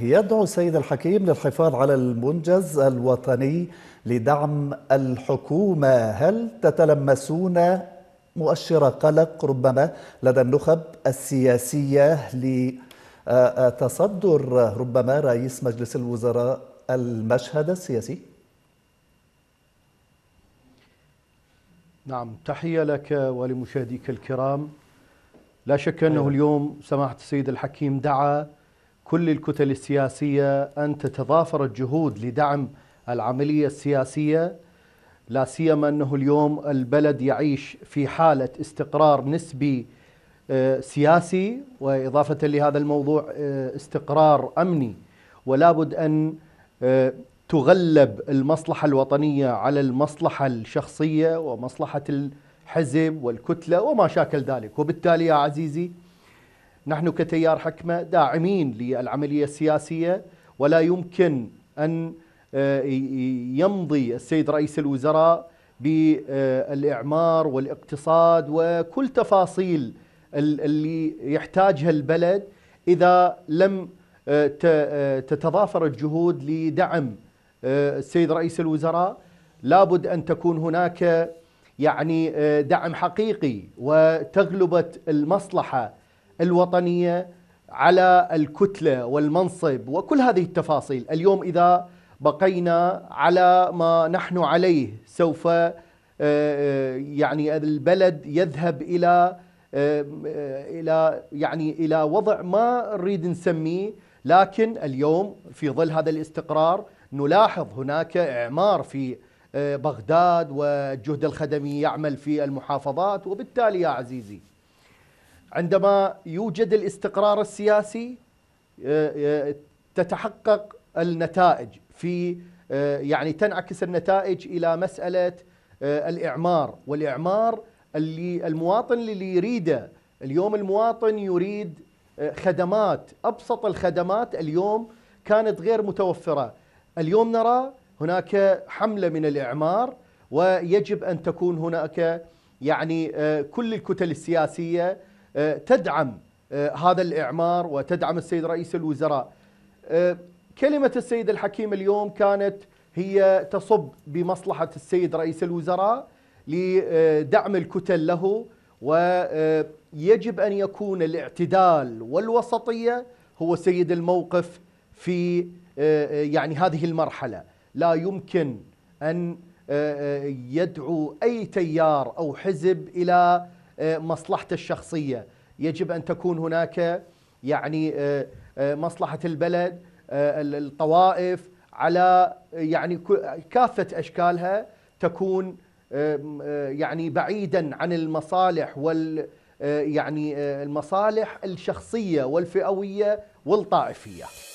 يدعو السيد الحكيم للحفاظ على المنجز الوطني لدعم الحكومة هل تتلمسون مؤشر قلق ربما لدى النخب السياسية لتصدر ربما رئيس مجلس الوزراء المشهد السياسي؟ نعم تحية لك ولمشاهديك الكرام لا شك أنه اليوم سماحة السيد الحكيم دعا كل الكتل السياسية أن تتضافر الجهود لدعم العملية السياسية لا سيما أنه اليوم البلد يعيش في حالة استقرار نسبي آه، سياسي وإضافة لهذا الموضوع آه، استقرار أمني ولابد أن آه، تغلب المصلحة الوطنية على المصلحة الشخصية ومصلحة الحزب والكتلة وما شاكل ذلك وبالتالي يا عزيزي نحن كتيار حكمة داعمين للعملية السياسية ولا يمكن أن آه، يمضي السيد رئيس الوزراء بالإعمار والاقتصاد وكل تفاصيل اللي يحتاجها البلد إذا لم آه، آه، تتضافر الجهود لدعم السيد رئيس الوزراء لابد أن تكون هناك يعني دعم حقيقي وتغلبة المصلحة الوطنيه على الكتله والمنصب وكل هذه التفاصيل، اليوم اذا بقينا على ما نحن عليه سوف آه، آه، يعني البلد يذهب الى آه، الى يعني الى وضع ما نريد نسميه لكن اليوم في ظل هذا الاستقرار نلاحظ هناك اعمار في بغداد والجهد الخدمي يعمل في المحافظات وبالتالي يا عزيزي عندما يوجد الاستقرار السياسي آه، آه، تتحقق النتائج في آه، يعني تنعكس النتائج الى مساله الاعمار والاعمار اللي المواطن اللي يريده اليوم المواطن يريد خدمات ابسط الخدمات اليوم كانت غير متوفره اليوم نرى هناك حمله من الاعمار ويجب ان تكون هناك يعني كل الكتل السياسيه تدعم آه، هذا الإعمار وتدعم السيد رئيس الوزراء آه، كلمة السيد الحكيم اليوم كانت هي تصب بمصلحة السيد رئيس الوزراء لدعم الكتل له ويجب آه، أن يكون الاعتدال والوسطية هو سيد الموقف في يعني هذه المرحلة لا يمكن أن يدعو أي تيار أو حزب إلى آه، مصلحته الشخصية يجب أن تكون هناك يعني آه، آه، مصلحة البلد الطوائف على يعني كافة أشكالها تكون يعني بعيدا عن المصالح وال يعني المصالح الشخصية والفئوية والطائفية